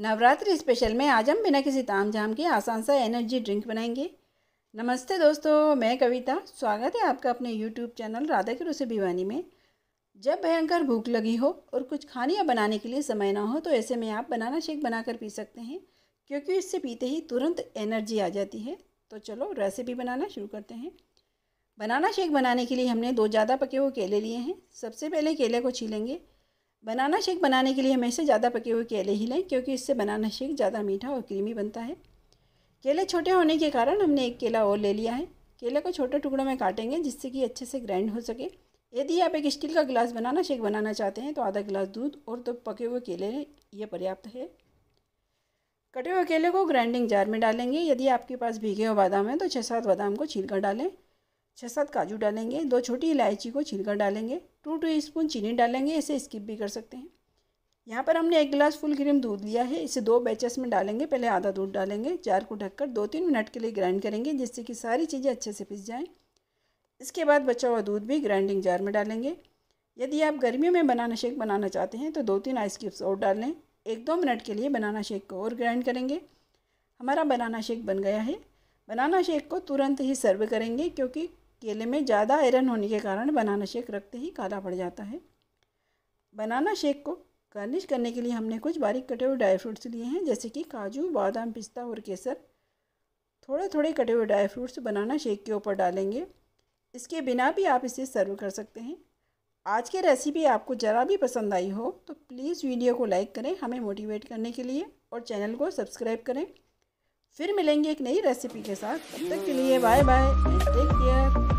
Navratri special में आज हम बिना किसी ताम झाम के आसान सा एनर्जी ड्रिंक बनाएंगे नमस्ते दोस्तों मैं कविता स्वागत है आपका अपने यूट्यूब चैनल राधा की रुसे भिवानी में जब भयंकर भूख लगी हो और कुछ खाने या बनाने के लिए समय ना हो तो ऐसे में आप बनाना शेक बनाकर पी सकते हैं क्योंकि इससे पीते ही तुरंत एनर्जी आ जाती है तो चलो रेसिपी बनाना शुरू करते हैं बनाना शेक बनाने के लिए हमने दो ज़्यादा पके हुए केले लिए हैं सबसे पहले केले को छीलेंगे बनाना शेक बनाने के लिए हमेशा ज़्यादा पके हुए केले ही लें क्योंकि इससे बनाना शेक ज़्यादा मीठा और क्रीमी बनता है केले छोटे होने के कारण हमने एक केला और ले लिया है केले को छोटे टुकड़ों में काटेंगे जिससे कि अच्छे से ग्राइंड हो सके यदि आप एक स्टील का गिलास बनाना शेक बनाना चाहते हैं तो आधा गिलास दूध और दो पके हुए केले ये पर्याप्त है कटे हुए केले को ग्राइंडिंग जार में डालेंगे यदि आपके पास भीगे हुए बादाम हैं तो छः सात बादाम को छील कर डालें छः सात काजू डालेंगे दो छोटी इलायची को छीलकर डालेंगे टू टू स्पून चीनी डालेंगे इसे स्किप भी कर सकते हैं यहाँ पर हमने एक गिलास फुल क्रीम दूध लिया है इसे दो बैचेस में डालेंगे पहले आधा दूध डालेंगे जार को ढककर दो तीन मिनट के लिए ग्राइंड करेंगे जिससे कि सारी चीज़ें अच्छे से पिस जाएँ इसके बाद बचा हुआ दूध भी ग्राइंडिंग जार में डालेंगे यदि आप गर्मियों में बनाना शेक बनाना चाहते हैं तो दो तीन आइस क्यूब्स और डाल लें एक दो मिनट के लिए बनाना शेक को और ग्राइंड करेंगे हमारा बनाना शेक बन गया है बनाना शेक को तुरंत ही सर्व करेंगे क्योंकि केले में ज़्यादा आयरन होने के कारण बनाना शेक रखते ही काला पड़ जाता है बनाना शेक को गार्निश करने के लिए हमने कुछ बारीक कटे हुए ड्राई फ्रूट्स लिए हैं जैसे कि काजू बादाम पिस्ता और केसर थोड़े थोड़े कटे हुए ड्राई फ्रूट्स बनाना शेक के ऊपर डालेंगे इसके बिना भी आप इसे सर्व कर सकते हैं आज की रेसिपी आपको ज़रा भी पसंद आई हो तो प्लीज़ वीडियो को लाइक करें हमें मोटिवेट करने के लिए और चैनल को सब्सक्राइब करें फिर मिलेंगे एक नई रेसिपी के साथ तब तक के लिए बाय बाय टेक केयर